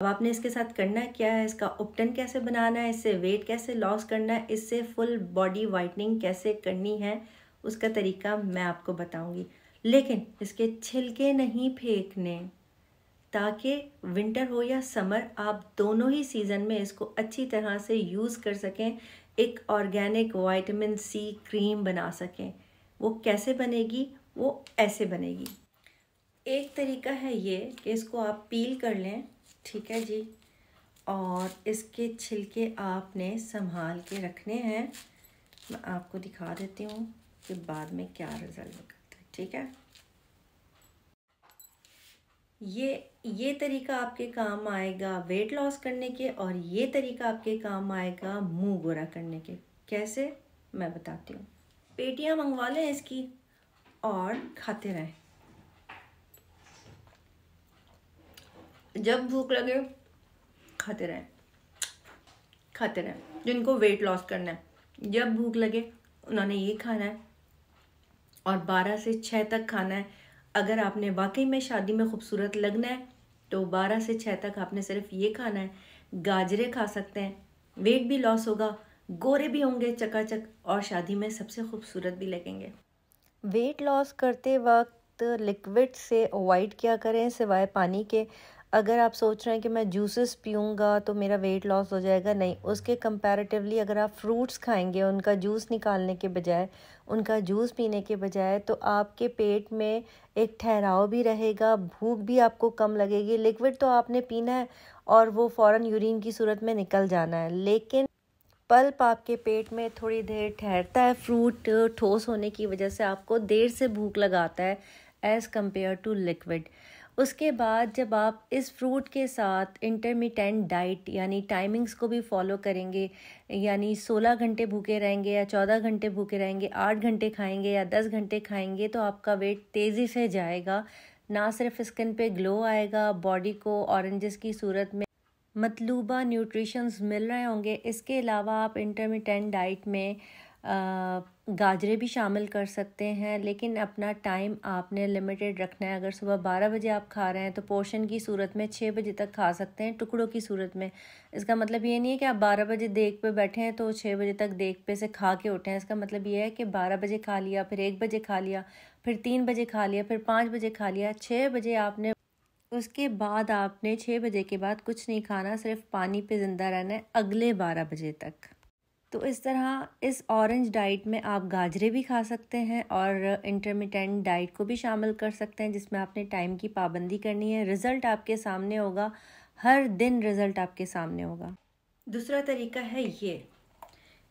अब आपने इसके साथ करना क्या है इसका उपटन कैसे बनाना है इससे वेट कैसे लॉस करना है इससे फुल बॉडी वाइटनिंग कैसे करनी है उसका तरीका मैं आपको बताऊंगी लेकिन इसके छिलके नहीं फेंकने ताकि विंटर हो या समर आप दोनों ही सीज़न में इसको अच्छी तरह से यूज़ कर सकें एक ऑर्गेनिक वाइटमिन सी क्रीम बना सकें वो कैसे बनेगी वो ऐसे बनेगी एक तरीका है ये कि इसको आप पील कर लें ठीक है जी और इसके छिलके आपने संभाल के रखने हैं मैं आपको दिखा देती हूँ कि बाद में क्या रिज़ल्ट निकलता है ठीक है ये ये तरीका आपके काम आएगा वेट लॉस करने के और ये तरीका आपके काम आएगा मुंह गोरा करने के कैसे मैं बताती हूँ पेटियाँ मंगवा लें इसकी और खाते रहें जब भूख लगे खाते रहें खाते रहें जिनको वेट लॉस करना है जब भूख लगे उन्होंने ये खाना है और 12 से 6 तक खाना है अगर आपने वाकई में शादी में खूबसूरत लगना है तो 12 से 6 तक आपने सिर्फ ये खाना है गाजरे खा सकते हैं वेट भी लॉस होगा गोरे भी होंगे चकाचक और शादी में सबसे खूबसूरत भी लगेंगे वेट लॉस करते वक्त लिक्विड से अवॉइड क्या करें सिवाय पानी के अगर आप सोच रहे हैं कि मैं जूसेस पीऊँगा तो मेरा वेट लॉस हो जाएगा नहीं उसके कंपैरेटिवली अगर आप फ्रूट्स खाएंगे उनका जूस निकालने के बजाय उनका जूस पीने के बजाय तो आपके पेट में एक ठहराव भी रहेगा भूख भी आपको कम लगेगी लिक्विड तो आपने पीना है और वो फ़ौर यूरिन की सूरत में निकल जाना है लेकिन पल्प आपके पेट में थोड़ी देर ठहरता है फ्रूट ठोस होने की वजह से आपको देर से भूख लगाता है एज़ कम्पेयर टू लिक्विड उसके बाद जब आप इस फ्रूट के साथ इंटरमीटेंट डाइट यानी टाइमिंग्स को भी फॉलो करेंगे यानी 16 घंटे भूखे रहेंगे या 14 घंटे भूखे रहेंगे 8 घंटे खाएंगे या 10 घंटे खाएंगे तो आपका वेट तेज़ी से जाएगा ना सिर्फ स्किन पे ग्लो आएगा बॉडी को ऑरेंजेस की सूरत में मतलूबा न्यूट्रिशंस मिल रहे होंगे इसके अलावा आप इंटरमीटेंट डाइट में गाजरे भी शामिल कर सकते हैं लेकिन अपना टाइम आपने लिमिटेड रखना है अगर सुबह बारह बजे आप खा रहे हैं तो पोर्शन की सूरत में छः बजे तक खा सकते हैं टुकड़ों की सूरत में इसका मतलब ये नहीं है कि आप बारह बजे देख पे बैठे हैं तो छः बजे तक देख पे से खा के उठें इसका मतलब ये है कि बारह बजे खा लिया फिर एक बजे खा लिया फिर तीन बजे खा लिया फिर पाँच बजे खा लिया छः बजे आपने उसके बाद आपने छः बजे के बाद कुछ नहीं खाना सिर्फ पानी पे ज़िंदा रहना है अगले बारह बजे तक तो इस तरह इस ऑरेंज डाइट में आप गाजरे भी खा सकते हैं और इंटरमीडियंट डाइट को भी शामिल कर सकते हैं जिसमें आपने टाइम की पाबंदी करनी है रिज़ल्ट आपके सामने होगा हर दिन रिज़ल्ट आपके सामने होगा दूसरा तरीका है ये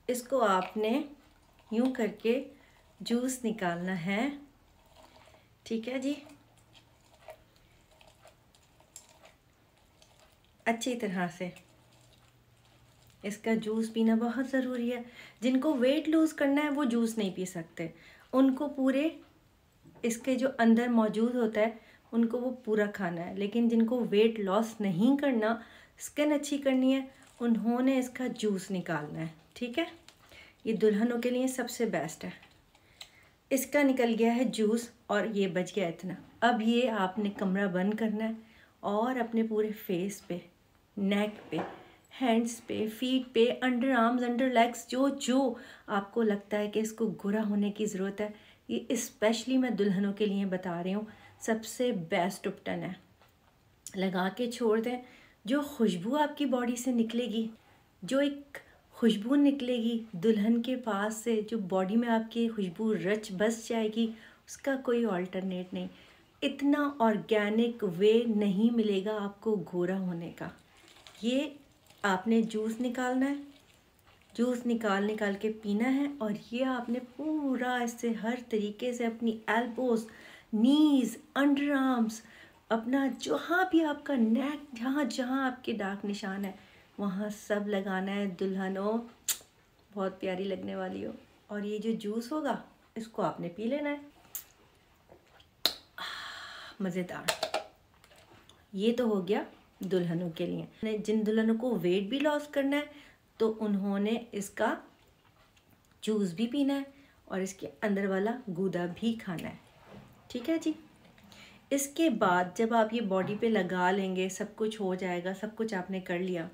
इसको आपने यूं करके जूस निकालना है ठीक है जी अच्छी तरह से इसका जूस पीना बहुत ज़रूरी है जिनको वेट लूज़ करना है वो जूस नहीं पी सकते उनको पूरे इसके जो अंदर मौजूद होता है उनको वो पूरा खाना है लेकिन जिनको वेट लॉस नहीं करना स्किन अच्छी करनी है उन्होंने इसका जूस निकालना है ठीक है ये दुल्हनों के लिए सबसे बेस्ट है इसका निकल गया है जूस और ये बच गया इतना अब ये आपने कमरा बंद करना है और अपने पूरे फेस पे नेक पे हैंड्स पे फीट पे अंडर आर्म्स अंडर लेग्स जो जो आपको लगता है कि इसको गुरा होने की ज़रूरत है ये इस्पेशली मैं दुल्हनों के लिए बता रही हूँ सबसे बेस्ट उपटन है लगा के छोड़ दें जो खुशबू आपकी बॉडी से निकलेगी जो एक खुशबू निकलेगी दुल्हन के पास से जो बॉडी में आपकी खुशबू रच बस जाएगी उसका कोई ऑल्टरनेट नहीं इतना ऑर्गेनिक वे नहीं मिलेगा आपको गोरा होने का ये आपने जूस निकालना है जूस निकाल निकाल के पीना है और ये आपने पूरा इससे हर तरीके से अपनी एल्बोज नीज अंडर आर्म्स अपना जहाँ भी आपका नेक जहाँ जहाँ आपके डार्क निशान है वहाँ सब लगाना है दुल्हन हो बहुत प्यारी लगने वाली हो और ये जो जूस होगा इसको आपने पी लेना है मज़ेदार ये तो हो गया दुल्हनों के लिए जिन दुल्हनों को वेट भी लॉस करना है तो उन्होंने इसका जूस भी पीना है और इसके अंदर वाला गूदा भी खाना है ठीक है जी इसके बाद जब आप ये बॉडी पे लगा लेंगे सब कुछ हो जाएगा सब कुछ आपने कर लिया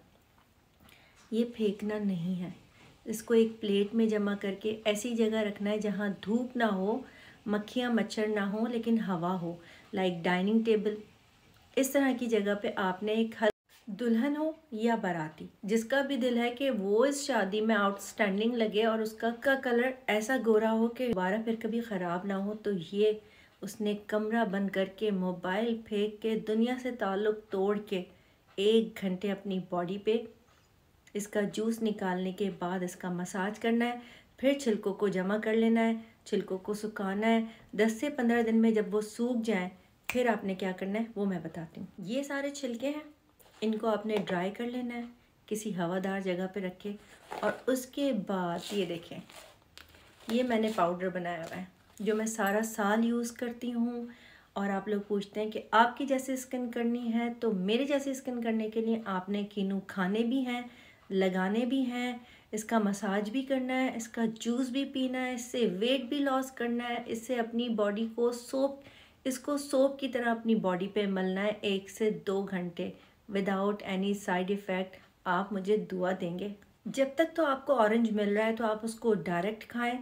ये फेंकना नहीं है इसको एक प्लेट में जमा करके ऐसी जगह रखना है जहाँ धूप ना हो मक्खियाँ मच्छर ना हो लेकिन हवा हो लाइक डाइनिंग टेबल इस तरह की जगह पे आपने एक हल दुल्हन हो या बराती जिसका भी दिल है कि वो इस शादी में आउटस्टैंडिंग लगे और उसका का कलर ऐसा गोरा हो कि दोबारा फिर कभी ख़राब ना हो तो ये उसने कमरा बंद करके मोबाइल फेंक के दुनिया से ताल्लुक़ तोड़ के एक घंटे अपनी बॉडी पे इसका जूस निकालने के बाद इसका मसाज करना है फिर छिलकों को जमा कर लेना है छिलकों को सुखाना है दस से पंद्रह दिन में जब वो सूख जाएँ फिर आपने क्या करना है वो मैं बताती हूँ ये सारे छिलके हैं इनको आपने ड्राई कर लेना है किसी हवादार जगह पे रखे और उसके बाद ये देखें ये मैंने पाउडर बनाया हुआ है जो मैं सारा साल यूज़ करती हूँ और आप लोग पूछते हैं कि आपकी जैसे स्किन करनी है तो मेरे जैसे स्किन करने के लिए आपने किनू खाने भी हैं लगाने भी हैं इसका मसाज भी करना है इसका जूस भी पीना है इससे वेट भी लॉस करना है इससे अपनी बॉडी को सोप इसको सोप की तरह अपनी बॉडी पे मलना है एक से दो घंटे विदाउट एनी साइड इफ़ेक्ट आप मुझे दुआ देंगे जब तक तो आपको ऑरेंज मिल रहा है तो आप उसको डायरेक्ट खाएं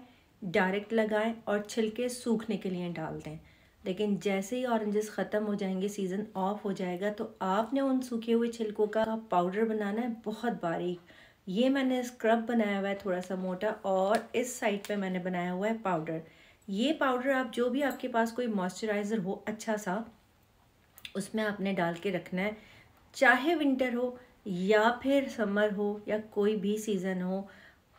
डायरेक्ट लगाएं और छिलके सूखने के लिए डाल दें लेकिन जैसे ही ऑरेंजेस ख़त्म हो जाएंगे सीज़न ऑफ हो जाएगा तो आपने उन सूखे हुए छिलकों का पाउडर बनाना है बहुत बारीक ये मैंने स्क्रब बनाया हुआ है थोड़ा सा मोटा और इस साइड पे मैंने बनाया हुआ है पाउडर ये पाउडर आप जो भी आपके पास कोई मॉइस्चराइज़र हो अच्छा सा उसमें आपने डाल के रखना है चाहे विंटर हो या फिर समर हो या कोई भी सीज़न हो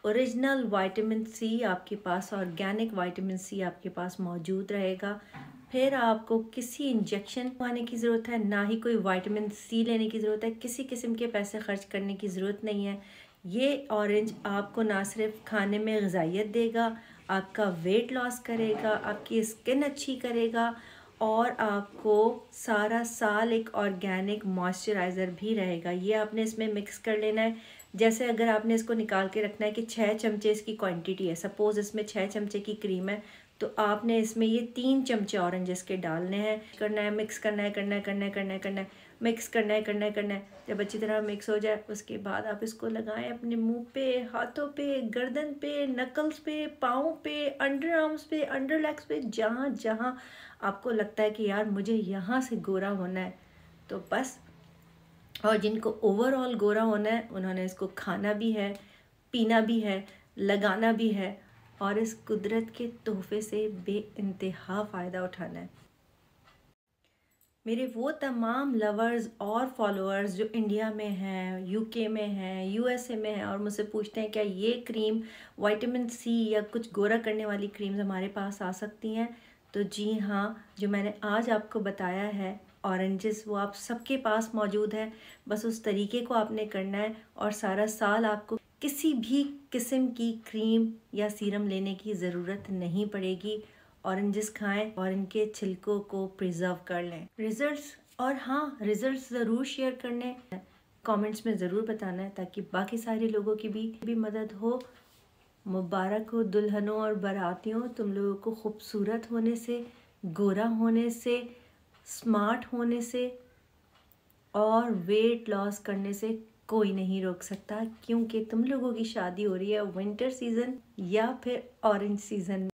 ओरिजिनल वाइटामिन सी आपके पास ऑर्गेनिक वाइटामिन सी आपके पास मौजूद रहेगा फिर आपको किसी इंजेक्शन पाने की ज़रूरत है ना ही कोई वाइटामिन सी लेने की ज़रूरत है किसी किस्म के पैसे खर्च करने की ज़रूरत नहीं है ये ऑरेंज आपको ना सिर्फ खाने में गजाइत देगा आपका वेट लॉस करेगा आपकी स्किन अच्छी करेगा और आपको सारा साल एक ऑर्गेनिक मॉइस्चराइज़र भी रहेगा ये आपने इसमें मिक्स कर लेना है जैसे अगर आपने इसको निकाल के रखना है कि छः चमचे इसकी क्वांटिटी है सपोज़ इसमें छः चमचे की क्रीम है तो आपने इसमें ये तीन चमचे ऑरेंजेस के डालने हैं करना है मिक्स करना है करना है करना है करना है करना है मिक्स करना है करना है करना है जब अच्छी तरह मिक्स हो जाए उसके बाद आप इसको लगाएं अपने मुंह पे हाथों पे गर्दन पे नकल्स पे पाँव पे अंडर आर्म्स पे अंडर लेग्स पे जहाँ जहाँ आपको लगता है कि यार मुझे यहाँ से गोरा होना है तो बस और जिनको ओवरऑल गोरा होना है उन्होंने इसको खाना भी है पीना भी है लगाना भी है और इस कुदरत के तोहफे से बे फ़ायदा उठाना है मेरे वो तमाम लवर्स और फॉलोअर्स जो इंडिया में हैं यूके में हैं यूएसए में हैं और मुझसे पूछते हैं क्या ये क्रीम वाइटमिन सी या कुछ गोरा करने वाली क्रीम्स हमारे पास आ सकती हैं तो जी हाँ जो मैंने आज आपको बताया है ऑरेंजेस वो आप सबके पास मौजूद है बस उस तरीके को आपने करना है और सारा साल आपको किसी भी किस्म की क्रीम या सीरम लेने की ज़रूरत नहीं पड़ेगी ऑरेंजेस खाएं और इनके छिलकों को प्रिजर्व कर लें रिजल्ट्स और हाँ रिजल्ट्स ज़रूर शेयर करने कमेंट्स में ज़रूर बताना है ताकि बाकी सारे लोगों की भी भी मदद हो मुबारक हो दुल्हनों और बारातियों तुम लोगों को खूबसूरत होने से गोरा होने से स्मार्ट होने से और वेट लॉस करने से कोई नहीं रोक सकता क्योंकि तुम लोगों की शादी हो रही है विंटर सीज़न या फिर ऑरेंज सीज़न